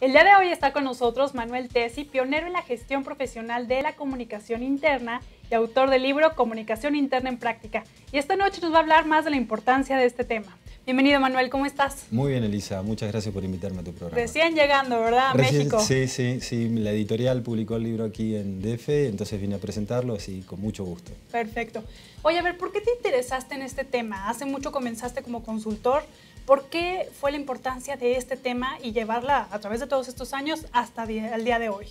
El día de hoy está con nosotros Manuel Tesi, pionero en la gestión profesional de la comunicación interna y autor del libro Comunicación Interna en Práctica. Y esta noche nos va a hablar más de la importancia de este tema. Bienvenido Manuel, ¿cómo estás? Muy bien Elisa, muchas gracias por invitarme a tu programa. Recién llegando, ¿verdad? México. Sí, sí, sí, la editorial publicó el libro aquí en DF, entonces vine a presentarlo, así con mucho gusto. Perfecto. Oye, a ver, ¿por qué te interesaste en este tema? Hace mucho comenzaste como consultor, ¿Por qué fue la importancia de este tema y llevarla a través de todos estos años hasta el día de hoy?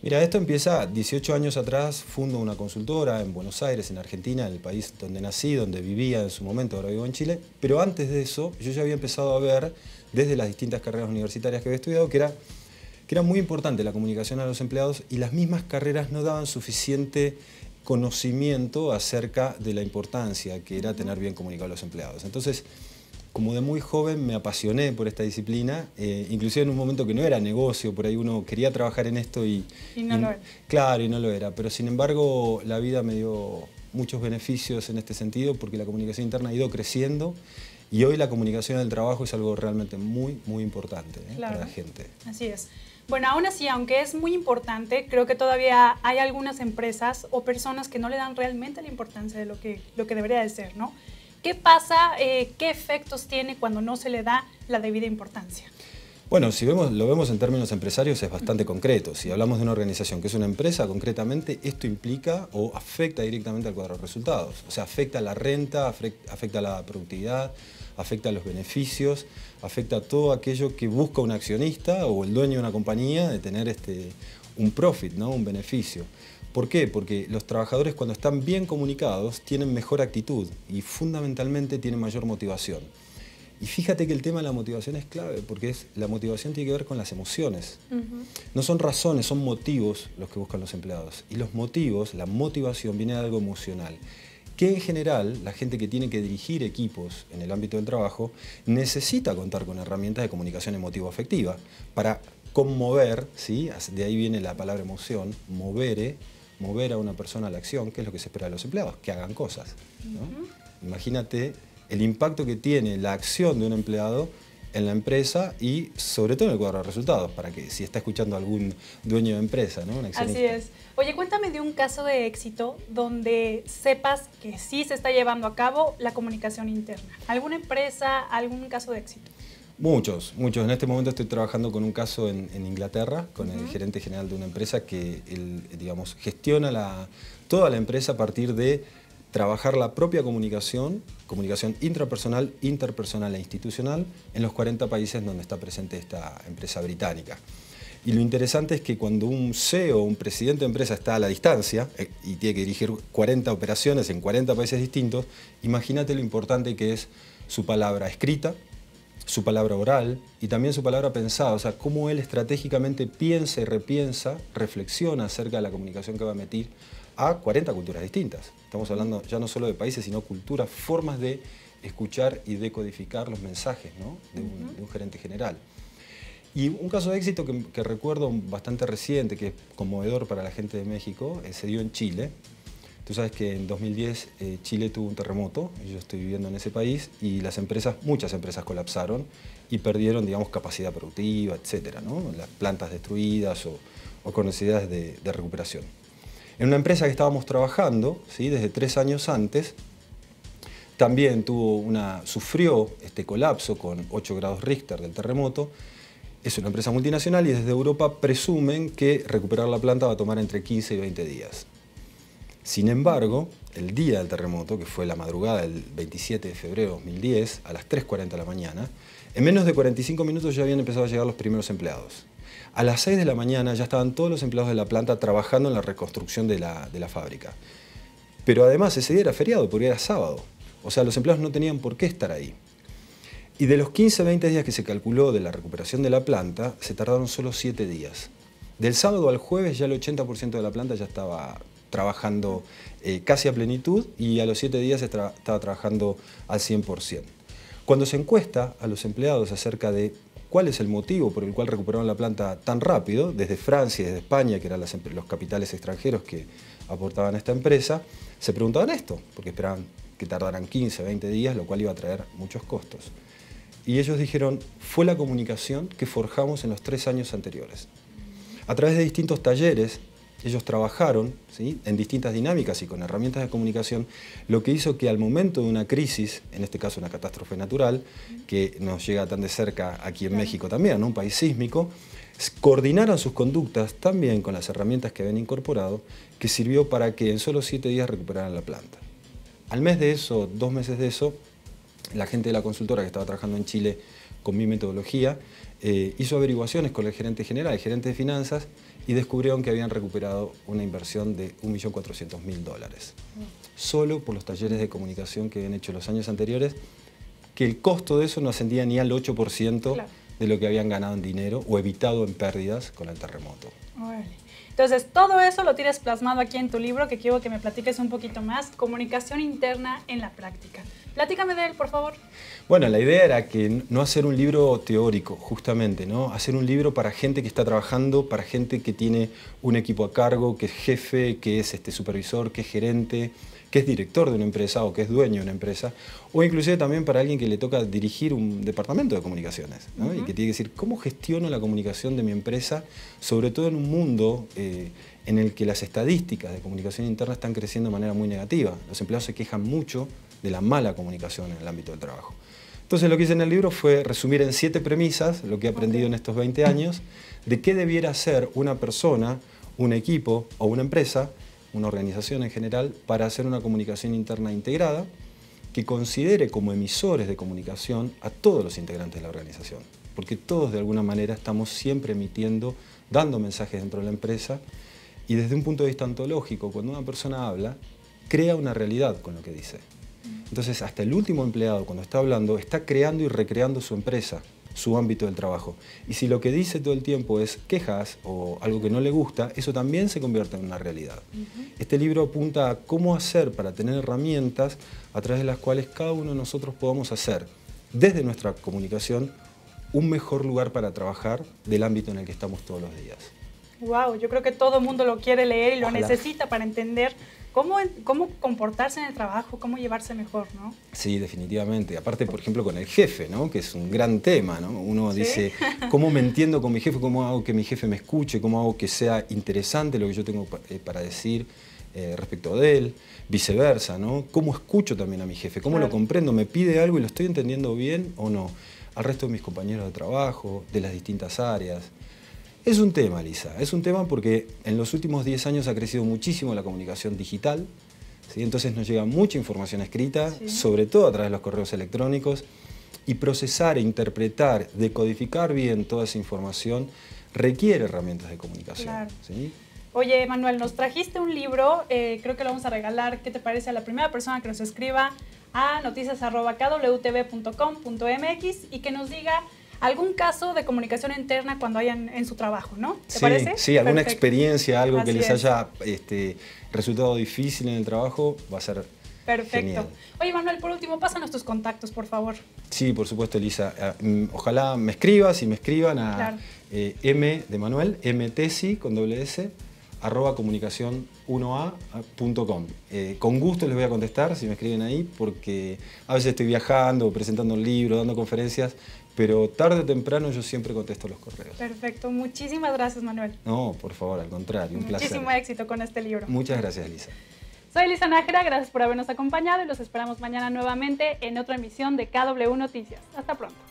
Mira, esto empieza 18 años atrás, fundo una consultora en Buenos Aires, en Argentina, en el país donde nací, donde vivía en su momento, ahora vivo en Chile, pero antes de eso yo ya había empezado a ver desde las distintas carreras universitarias que había estudiado que era, que era muy importante la comunicación a los empleados y las mismas carreras no daban suficiente conocimiento acerca de la importancia que era tener bien comunicado a los empleados. Entonces, como de muy joven me apasioné por esta disciplina, eh, inclusive en un momento que no era negocio, por ahí uno quería trabajar en esto y... Y no lo era. Claro, y no lo era, pero sin embargo la vida me dio muchos beneficios en este sentido porque la comunicación interna ha ido creciendo y hoy la comunicación del trabajo es algo realmente muy, muy importante ¿eh? para la gente. Así es. Bueno, aún así, aunque es muy importante, creo que todavía hay algunas empresas o personas que no le dan realmente la importancia de lo que, lo que debería de ser, ¿no? ¿Qué pasa, eh, qué efectos tiene cuando no se le da la debida importancia? Bueno, si vemos, lo vemos en términos empresarios es bastante concreto. Si hablamos de una organización que es una empresa, concretamente esto implica o afecta directamente al cuadro de resultados. O sea, afecta la renta, afecta la productividad, afecta los beneficios, afecta todo aquello que busca un accionista o el dueño de una compañía de tener este, un profit, ¿no? un beneficio. ¿Por qué? Porque los trabajadores cuando están bien comunicados tienen mejor actitud y fundamentalmente tienen mayor motivación. Y fíjate que el tema de la motivación es clave, porque es, la motivación tiene que ver con las emociones. No son razones, son motivos los que buscan los empleados. Y los motivos, la motivación viene de algo emocional, que en general la gente que tiene que dirigir equipos en el ámbito del trabajo necesita contar con herramientas de comunicación emotivo-afectiva para conmover, ¿sí? de ahí viene la palabra emoción, movere, mover a una persona a la acción, que es lo que se espera de los empleados, que hagan cosas. Imagínate el impacto que tiene la acción de un empleado en la empresa y sobre todo en el cuadro de resultados, para que si está escuchando algún dueño de empresa, ¿no? Así es. Oye, cuéntame de un caso de éxito donde sepas que sí se está llevando a cabo la comunicación interna. ¿Alguna empresa, algún caso de éxito? Muchos, muchos. En este momento estoy trabajando con un caso en, Inglaterra, con el gerente general de una empresa que, digamos, gestiona toda la empresa a partir de trabajar la propia comunicación, comunicación intrapersonal, interpersonal e institucional, en los 40 países donde está presente esta empresa británica. Y lo interesante es que cuando un CEO, un presidente de empresa, está a la distancia eh, y tiene que dirigir 40 operaciones en 40 países distintos, imagínate lo importante que es su palabra escrita, su palabra oral y también su palabra pensada, o sea, cómo él estratégicamente piensa y repiensa, reflexiona acerca de la comunicación que va a emitir a 40 culturas distintas. Estamos hablando ya no solo de países, sino culturas, formas de escuchar y decodificar los mensajes de, un, gerente general. Y un caso de éxito que, recuerdo bastante reciente, que es conmovedor para la gente de México, eh, se dio en Chile, Tú sabes que en 2010 eh, Chile tuvo un terremoto, yo estoy viviendo en ese país, y las empresas, muchas empresas colapsaron y perdieron, digamos, capacidad productiva, etcétera, Las plantas destruidas o, con necesidades de, recuperación. En una empresa que estábamos trabajando, ¿sí? desde tres años antes, también tuvo una, sufrió este colapso con 8 grados Richter del terremoto. Es una empresa multinacional y desde Europa presumen que recuperar la planta va a tomar entre 15 y 20 días. Sin embargo, el día del terremoto, que fue la madrugada del 27 de febrero de 2010, a las 3.40 de la mañana, en menos de 45 minutos ya habían empezado a llegar los primeros empleados. A las 6 de la mañana ya estaban todos los empleados de la planta trabajando en la reconstrucción de la, fábrica. Pero además ese día era feriado, porque era sábado. O sea, los empleados no tenían por qué estar ahí. Y de los 15 a 20 días que se calculó de la recuperación de la planta, se tardaron solo 7 días. Del sábado al jueves ya el 80% de la planta ya estaba trabajando eh, casi a plenitud y a los siete días estaba trabajando al 100%. Cuando se encuesta a los empleados acerca de cuál es el motivo por el cual recuperaron la planta tan rápido, desde Francia y desde España, que eran los capitales extranjeros que aportaban a esta empresa, se preguntaban esto, porque esperaban que tardaran 15, 20 días, lo cual iba a traer muchos costos. Y ellos dijeron, fue la comunicación que forjamos en los tres años anteriores. A través de distintos talleres ellos trabajaron en distintas dinámicas y con herramientas de comunicación, lo que hizo que al momento de una crisis, en este caso una catástrofe natural, que nos llega tan de cerca aquí en México también, un país sísmico, coordinaran sus conductas también con las herramientas que habían incorporado, que sirvió para que en solo siete días recuperaran la planta. Al mes de eso, dos meses de eso, la gente de la consultora que estaba trabajando en Chile con mi metodología, eh, hizo averiguaciones con el gerente general, el gerente de finanzas, y descubrieron que habían recuperado una inversión de 1.400.000 dólares. Solo por los talleres de comunicación que habían hecho los años anteriores, que el costo de eso no ascendía ni al 8% de lo que habían ganado en dinero o evitado en pérdidas con el terremoto. Entonces, todo eso lo tienes plasmado aquí en tu libro, que quiero que me platiques un poquito más, comunicación interna en la práctica. Platícame de él, por favor. Bueno, la idea era que no hacer un libro teórico, justamente, ¿no? Hacer un libro para gente que está trabajando, para gente que tiene un equipo a cargo, que es jefe, que es este, supervisor, que es gerente, que es director de una empresa o que es dueño de una empresa, o inclusive también para alguien que le toca dirigir un departamento de comunicaciones, ¿no? Y que tiene que decir, ¿cómo gestiono la comunicación de mi empresa? Sobre todo en un mundo... Eh, en el que las estadísticas de comunicación interna están creciendo de manera muy negativa. Los empleados se quejan mucho de la mala comunicación en el ámbito del trabajo. Entonces lo que hice en el libro fue resumir en siete premisas lo que he aprendido en estos 20 años de qué debiera hacer una persona, un equipo o una empresa, una organización en general, para hacer una comunicación interna integrada que considere como emisores de comunicación a todos los integrantes de la organización. Porque todos de alguna manera estamos siempre emitiendo, dando mensajes dentro de la empresa y desde un punto de vista ontológico, cuando una persona habla, crea una realidad con lo que dice. Entonces, hasta el último empleado, cuando está hablando, está creando y recreando su empresa, su ámbito del trabajo. Y si lo que dice todo el tiempo es quejas o algo que no le gusta, eso también se convierte en una realidad. Este libro apunta a cómo hacer para tener herramientas a través de las cuales cada uno de nosotros podamos hacer, desde nuestra comunicación, un mejor lugar para trabajar del ámbito en el que estamos todos los días. Wow, yo creo que todo el mundo lo quiere leer y lo necesita para entender cómo, cómo comportarse en el trabajo, cómo llevarse mejor, ¿no? Sí, definitivamente. Aparte, por ejemplo, con el jefe, ¿no? Que es un gran tema, ¿no? Uno dice, ¿cómo me entiendo con mi jefe? ¿Cómo hago que mi jefe me escuche? ¿Cómo hago que sea interesante lo que yo tengo eh, para decir? Eh, respecto de él, viceversa, ¿no? ¿Cómo escucho también a mi jefe? ¿Cómo lo comprendo? ¿Me pide algo y lo estoy entendiendo bien o no? Al resto de mis compañeros de trabajo, de las distintas áreas. Es un tema, Lisa, es un tema porque en los últimos 10 años ha crecido muchísimo la comunicación digital, entonces nos llega mucha información escrita, sobre todo a través de los correos electrónicos, y procesar, e interpretar, decodificar bien toda esa información requiere herramientas de comunicación. Oye, Manuel, nos trajiste un libro, eh, creo que lo vamos a regalar, ¿qué te parece? A la primera persona que nos escriba a noticias.kwtv.com.mx y que nos diga algún caso de comunicación interna cuando hayan en su trabajo, ¿no? ¿Te sí, parece? Sí, alguna experiencia, algo que les haya este, resultado difícil en el trabajo, va a ser Perfecto. Oye, Manuel, por último, pásanos tus contactos, por favor. Sí, por supuesto, Elisa. Ah, mm, ojalá me escribas y me escriban a eh, M de Manuel, MTC con doble S, arroba comunicación1a.com. Eh, con gusto les voy a contestar si me escriben ahí, porque a veces estoy viajando, presentando un libro, dando conferencias, pero tarde o temprano yo siempre contesto los correos. Perfecto, muchísimas gracias Manuel. No, por favor, al contrario, un placer. Muchísimo éxito con este libro. Muchas gracias, Lisa. Soy Lisa Nájera, gracias por habernos acompañado y los esperamos mañana nuevamente en otra emisión de KW Noticias. Hasta pronto.